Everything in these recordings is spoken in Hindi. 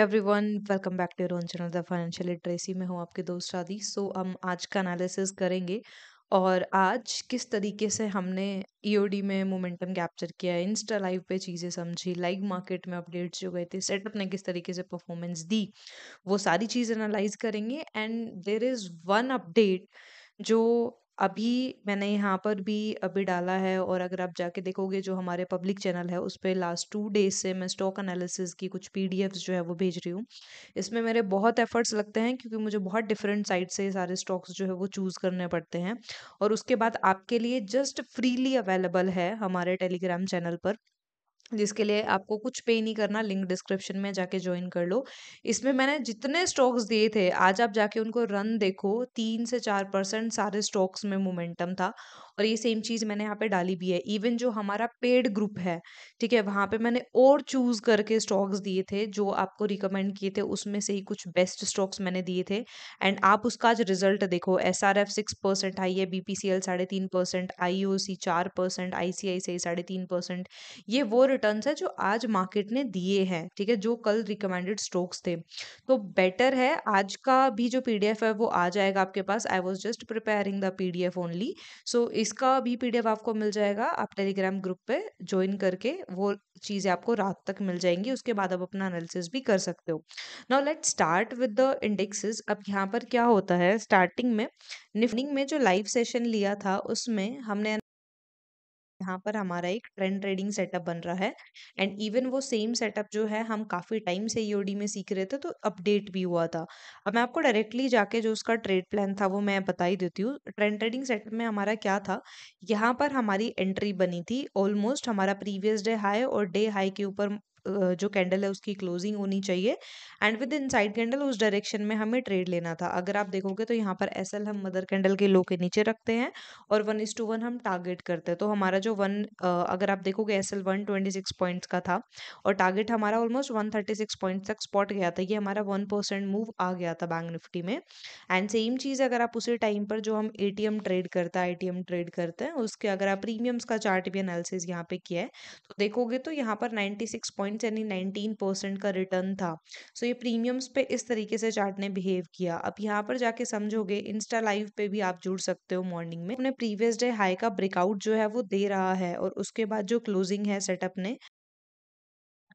एवरीवन वेलकम बैक टू रोन चैनल द फाइनेंशियल लिटरेसी में हूँ आपके दोस्त शादी सो so, हम आज का एनालिसिस करेंगे और आज किस तरीके से हमने ईओडी e में मोमेंटम कैप्चर किया है इंस्टा लाइव पे चीज़ें समझी लाइव मार्केट में अपडेट्स जो गए थे सेटअप ने किस तरीके से परफॉर्मेंस दी वो सारी चीज़ एनालाइज करेंगे and there is one update जो अभी मैंने यहाँ पर भी अभी डाला है और अगर आप जाके देखोगे जो हमारे पब्लिक चैनल है उस पर लास्ट टू डेज से मैं स्टॉक एनालिसिस की कुछ पी जो है वो भेज रही हूँ इसमें मेरे बहुत एफर्ट्स लगते हैं क्योंकि मुझे बहुत डिफरेंट साइट से सारे स्टॉक्स जो है वो चूज़ करने पड़ते हैं और उसके बाद आपके लिए जस्ट फ्रीली अवेलेबल है हमारे टेलीग्राम चैनल पर जिसके लिए आपको कुछ पे नहीं करना लिंक डिस्क्रिप्शन में जाके ज्वाइन कर लो इसमें मैंने जितने स्टॉक्स दिए थे आज आप जाके उनको रन देखो तीन से चार परसेंट सारे स्टॉक्स में मोमेंटम था और ये सेम चीज़ मैंने यहाँ पे डाली भी है इवन जो हमारा पेड ग्रुप है ठीक है वहाँ पे मैंने और चूज़ करके स्टॉक्स दिए थे जो आपको रिकमेंड किए थे उसमें से ही कुछ बेस्ट स्टॉक्स मैंने दिए थे एंड आप उसका आज रिजल्ट देखो S R F six percent आई है बी पी सी एल साढ़े तीन परसेंट आई ओ सी चार परसेंट आई सी आई सी आई साढ़े तीन परसेंट ये वो रिटर्न है जो आज मार्केट ने दिए हैं ठीक है जो कल रिकमेंडेड स्टॉक्स थे तो बेटर है आज का भी जो पी डी एफ है वो आ जाएगा आपके पास I was just preparing the P D F only so इसका भी पीडीएफ आपको मिल जाएगा आप टेलीग्राम ग्रुप पे ज्वाइन करके वो चीज़ें आपको रात तक मिल जाएंगी उसके बाद आप अपना एनालिसिस भी कर सकते हो now let start with the indexes अब यहाँ पर क्या होता है स्टार्टिंग में निफ्टिंग में जो लाइव सेशन लिया था उसमें हमने यहाँ पर हमारा एक ट्रेंड ट्रेडिंग सेटअप बन रहा है एंड इवन वो सेम सेटअप जो है हम काफ़ी टाइम से ईओडी e में सीख रहे थे तो अपडेट भी हुआ था अब मैं आपको डायरेक्टली जाके जो उसका ट्रेड प्लान था वो मैं बता ही देती हूँ ट्रेंड ट्रेडिंग सेटअप में हमारा क्या था यहाँ पर हमारी एंट्री बनी थी ऑलमोस्ट हमारा प्रीवियस डे हाई और डे हाई के ऊपर जो कैंडल है उसकी क्लोजिंग होनी चाहिए and with in side candle उस डायरेक्शन में हमें ट्रेड लेना था अगर आप देखोगे तो यहाँ पर एस हम मदर कैंडल के लो के नीचे रखते हैं और वन इज टू वन हम टारगेट करते हैं तो हमारा जो वन अगर आप देखोगे S L one twenty six points का था और टारगेट हमारा almost one thirty six point तक स्पॉट गया था ये हमारा वन परसेंट मूव आ गया था बैंक निफ्टी में एंड सेम चीज़ अगर आप उसी टाइम पर जो हम ए ट्रेड करता है आई ट्रेड करते हैं उसके अगर आप प्रीमियम्स का चार्ट भी एनालिसिस यहाँ पे किया है तो देखोगे तो यहाँ पर नाइन्टी सिक्स पॉइंट पॉइंट्स यानी नाइनटीन परसेंट का रिटर्न था सो ये प्रीमियम्स पे इस तरीके से चार्ट ने बिहेव किया अब यहाँ पर जाके समझोगे इंस्टा लाइव पे भी आप जुड़ सकते हो मॉर्निंग में अपने प्रीवियस डे हाई का ब्रेकआउट जो है वो दे रहा है और उसके बाद जो क्लोजिंग है सेटअप ने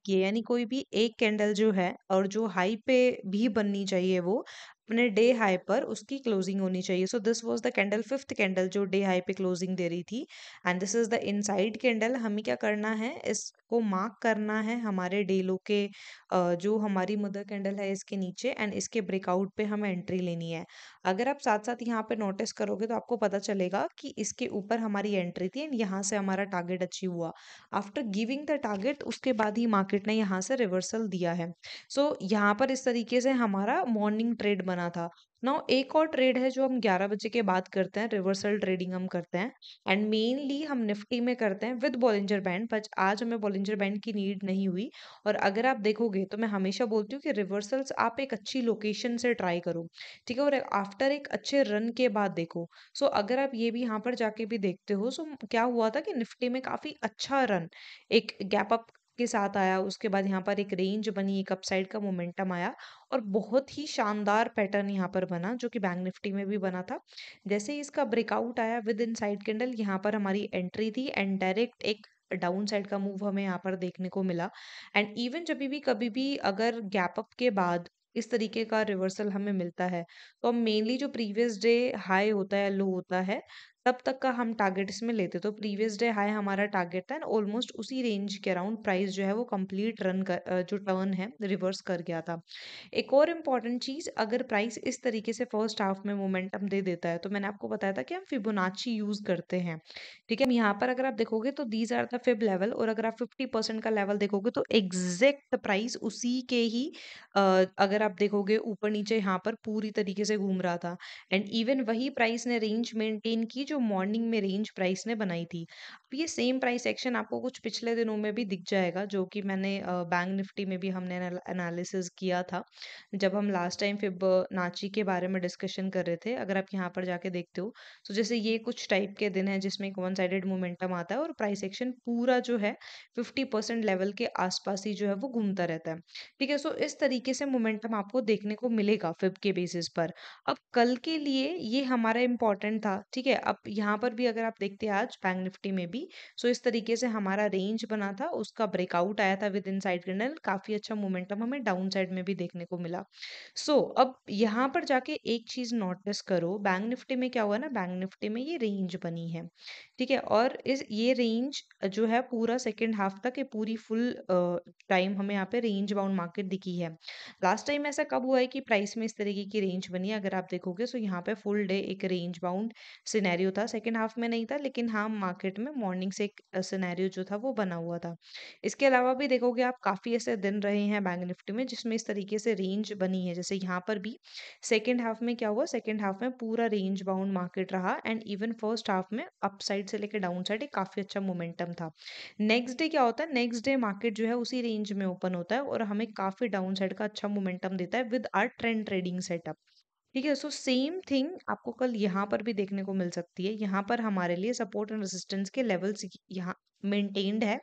यानी कोई भी एक कैंडल जो है और जो हाई पे भी बननी चाहिए वो अपने डे हाई पर उसकी क्लोजिंग होनी चाहिए so this was the candle fifth candle जो डे हाई पे क्लोजिंग दे रही थी and this is the inside candle हमें क्या करना है इसको मार्क करना है हमारे डे लो के जो हमारी मदर कैंडल है इसके नीचे एंड इसके ब्रेकआउट पे हमें एंट्री लेनी है अगर आप साथ साथ यहाँ पे नोटिस करोगे तो आपको पता चलेगा कि इसके ऊपर हमारी एंट्री थी एंड यहाँ से हमारा टारगेट अचीव हुआ आफ्टर गिविंग द टारगेट उसके बाद ही मार्केट ने यहाँ से रिवर्सल दिया है सो so, यहाँ पर इस तरीके से हमारा मॉर्निंग ट्रेड बना था नाउ एक और ट्रेड है जो हम 11 बजे के बाद करते हैं रिवर्सल ट्रेडिंग हम करते हैं एंड मेनली हम निफ्टी में करते हैं विद बॉलिंजर बैंड बट आज हमें बॉलिंजर बैंड की नीड नहीं हुई और अगर आप देखोगे तो मैं हमेशा बोलती हूँ कि रिवर्सल्स आप एक अच्छी लोकेशन से ट्राई करो ठीक है और आफ्टर एक अच्छे रन के बाद देखो सो so, अगर आप ये भी यहाँ पर जाके भी देखते हो सो so, क्या हुआ था कि निफ्टी में काफ़ी अच्छा रन एक गैप अप के साथ आया उसके बाद यहाँ पर एक रेंज बनी एक अपसाइड का मोमेंटम आया और बहुत ही शानदार पैटर्न यहाँ पर बना जो कि बैंक निफ्टी में भी बना था जैसे ही इसका ब्रेकआउट आया विद इन साइड कैंडल यहाँ पर हमारी एंट्री थी एंड डायरेक्ट एक डाउन साइड का मूव हमें यहाँ पर देखने को मिला एंड इवन जब भी कभी भी अगर गैप अप के बाद इस तरीके का रिवर्सल हमें मिलता है तो हम मेनली जो प्रीवियस डे हाई होता है लो होता है तब तक का हम टारगेट इसमें लेते तो प्रीवियस डे हाई हमारा टारगेट था एंड ऑलमोस्ट उसी रेंज के अराउंड प्राइस जो है वो कंप्लीट रन कर जो टर्न है रिवर्स कर गया था एक और इम्पॉर्टेंट चीज़ अगर प्राइस इस तरीके से फर्स्ट हाफ में मोमेंटम दे देता है तो मैंने आपको बताया था कि हम फिबोनाची यूज़ करते हैं ठीक है यहाँ पर अगर आप देखोगे तो these are the fib level और अगर आप फिफ्टी का लेवल देखोगे तो एग्जैक्ट प्राइस उसी के ही अगर आप देखोगे ऊपर नीचे यहाँ पर पूरी तरीके से घूम रहा था एंड इवन वही प्राइस ने रेंज मेंटेन की जो मॉर्निंग में रेंज प्राइस ने बनाई थी अब ये सेम प्राइस एक्शन आपको कुछ पिछले दिनों में भी दिख जाएगा जो कि मैंने बैंक निफ्टी में भी हमने एनालिसिस किया था जब हम लास्ट टाइम फिब नाची के बारे में डिस्कशन कर रहे थे अगर आप यहाँ पर जाके देखते हो तो जैसे ये कुछ टाइप के दिन है जिसमें एक वन साइडेड मोमेंटम आता है और प्राइस एक्शन पूरा जो है फिफ्टी लेवल के आसपास ही जो है वो घूमता रहता है ठीक है सो इस तरीके से मोमेंटम आपको देखने को मिलेगा फिब के बेसिस पर अब कल के लिए ये हमारा इंपॉर्टेंट था ठीक है अब यहाँ पर भी अगर आप देखते हैं आज बैंक निफ्टी में भी सो तो इस तरीके से हमारा रेंज बना था उसका ब्रेकआउट आया था विद इन साइड कैंडल काफी अच्छा मोमेंटम हमें डाउन साइड में भी देखने को मिला सो so, अब यहाँ पर जाके एक चीज नोटिस करो बैंक निफ्टी में क्या हुआ ना बैंक निफ्टी में ये रेंज बनी है ठीक है और इस ये रेंज जो है पूरा सेकेंड हाफ तक ये पूरी फुल टाइम हमें यहाँ पे रेंज बाउंड मार्केट दिखी है लास्ट टाइम ऐसा कब हुआ है कि प्राइस में इस तरीके की रेंज बनी है अगर आप देखोगे सो तो यहाँ पे फुल डे एक रेंज बाउंड सिनेरियो था सेकेंड हाफ में नहीं था लेकिन हाँ मार्केट में मॉर्निंग से एक सिनेरियो जो था वो बना हुआ था इसके अलावा भी देखोगे आप काफ़ी ऐसे दिन रहे हैं बैंक निफ्टी में जिसमें इस तरीके से रेंज बनी है जैसे यहाँ पर भी सेकेंड हाफ में क्या हुआ सेकेंड हाफ में पूरा रेंज बाउंड मार्केट रहा एंड इवन फर्स्ट हाफ में अप साइड से लेकर डाउन साइड एक काफ़ी अच्छा मोमेंटम था नेक्स्ट डे क्या होता है नेक्स्ट डे मार्केट जो है उसी रेंज में ओपन होता है और हमें काफ़ी डाउन साइड का अच्छा मोमेंटम देता है with our trend trading setup ठीक है सो सेम थिंग आपको कल यहाँ पर भी देखने को मिल सकती है यहाँ पर हमारे लिए सपोर्ट एंड रेसिस्टेंस के लेवल्स यहाँ मेंटेन्ड है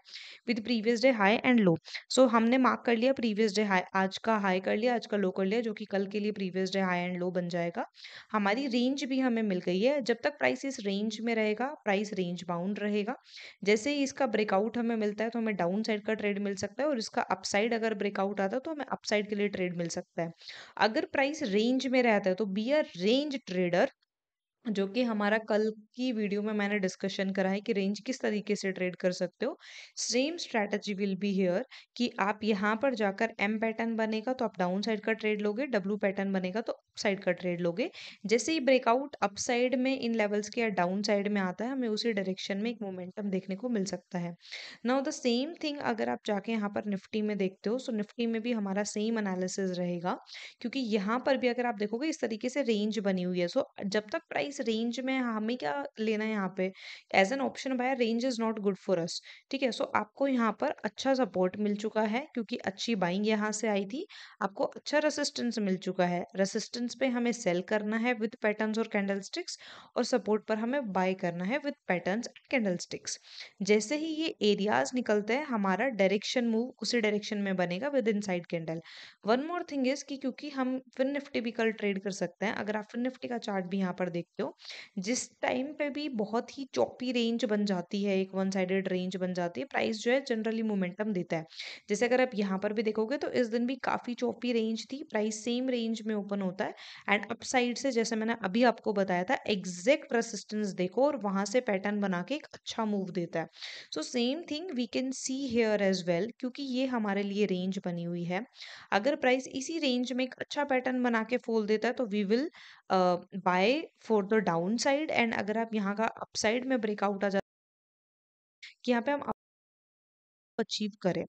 with previous day high and low so हमने मार्क कर लिया प्रीवियस डे हाई आज का हाई कर लिया आज का लो कर लिया जो कि कल के लिए previous day high and low बन जाएगा हमारी रेंज भी हमें मिल गई है जब तक प्राइस इस रेंज में रहेगा प्राइस रेंज बाउंड रहेगा जैसे ही इसका ब्रेकआउट हमें मिलता है तो हमें डाउन साइड का ट्रेड मिल सकता है और इसका अपसाइड अगर ब्रेकआउट आता है तो हमें अपसाइड के लिए ट्रेड मिल सकता है अगर प्राइस रेंज में रहता है तो बी आर रेंज ट्रेडर जो कि हमारा कल की वीडियो में मैंने डिस्कशन करा है कि रेंज किस तरीके से ट्रेड कर सकते हो same strategy will be here कि आप यहाँ पर जाकर एम पैटर्न बनेगा तो आप डाउन साइड का ट्रेड लोगे डब्ल्यू पैटर्न बनेगा तो अप साइड का ट्रेड लोगे जैसे ही ब्रेकआउट अप साइड में इन लेवल्स के या डाउन साइड में आता है हमें उसी डायरेक्शन में एक मोमेंटम देखने को मिल सकता है नाउ द सेम थिंग अगर आप जाके यहाँ पर निफ्टी में देखते हो सो निफ्टी में भी हमारा सेम अनालिस रहेगा क्योंकि यहाँ पर भी अगर आप देखोगे इस तरीके से रेंज बनी हुई है सो जब तक प्राइस रेंज में हमें क्या लेना है यहाँ पे as an option buy range is not good for us ठीक है सो आपको यहाँ पर अच्छा सपोर्ट मिल चुका है क्योंकि अच्छी बाइंग यहाँ से आई थी आपको अच्छा रेसिस्टेंस मिल चुका है रेसिस्टेंस पे हमें सेल करना है विथ पैटर्न और कैंडल और सपोर्ट पर हमें बाय करना है विथ पैटर्न एंड कैंडलस्टिक्स जैसे ही ये एरियाज निकलते हैं हमारा डायरेक्शन मूव उसी डायरेक्शन में बनेगा with in side candle one more thing is कि क्योंकि हम फिर निफ्टी भी कल ट्रेड कर सकते हैं अगर आप फिर निफ्टी का चार्ट भी यहाँ पर देखते हो लो जिस टाइम पे भी बहुत ही चौपी रेंज बन जाती है एक वन साइडेड रेंज बन जाती है प्राइस जो है जनरली मोमेंटम देता है जैसे अगर आप यहाँ पर भी देखोगे तो इस दिन भी काफ़ी चौपी रेंज थी प्राइस सेम रेंज में ओपन होता है एंड अप साइड से जैसे मैंने अभी आपको बताया था एग्जैक्ट रेसिस्टेंस देखो और वहाँ से पैटर्न बना के एक अच्छा मूव देता है so same thing we can see here as well क्योंकि ये हमारे लिए रेंज बनी हुई है अगर प्राइस इसी रेंज में एक अच्छा पैटर्न बना के फोल देता है तो we will buy for the down side and अगर आप यहाँ का अपसाइड में ब्रेकआउट आ जाते कि यहाँ पे हम अचीव करें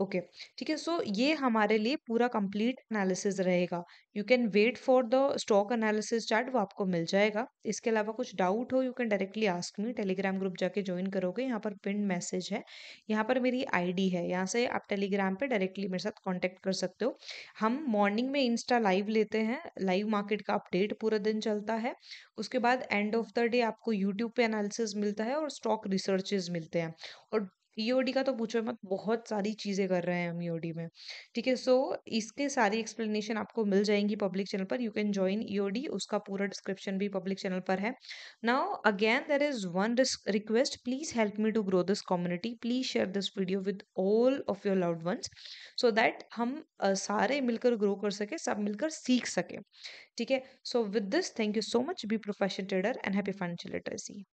ओके ठीक है सो ये हमारे लिए पूरा कंप्लीट एनालिसिस रहेगा you can wait for the stock analysis chart वो आपको मिल जाएगा इसके अलावा कुछ डाउट हो you can directly ask me Telegram group जाके ज्वाइन करोगे यहाँ पर पिन मैसेज है यहाँ पर मेरी आईडी है यहाँ से आप टेलीग्राम पे डायरेक्टली मेरे साथ कांटेक्ट कर सकते हो हम मॉर्निंग में इंस्टा लाइव लेते हैं लाइव मार्केट का अपडेट पूरा दिन चलता है उसके बाद एंड ऑफ द डे आपको यूट्यूब पे एनालिसिस मिलता है और स्टॉक रिसर्चेज मिलते हैं और ईओडी e का तो पूछो मत बहुत सारी चीज़ें कर रहे हैं हम ईओडी e में ठीक है सो इसके सारी एक्सप्लेनेशन आपको मिल जाएंगी पब्लिक चैनल पर यू कैन ज्वाइन ईओडी उसका पूरा डिस्क्रिप्शन भी पब्लिक चैनल पर है now again there is one request please help me to grow this community please share this video with all of your loved ones so that हम uh, सारे मिलकर ग्रो कर सके सब मिलकर सीख सके ठीक है so with this thank you so much be profession trader and happy financial literacy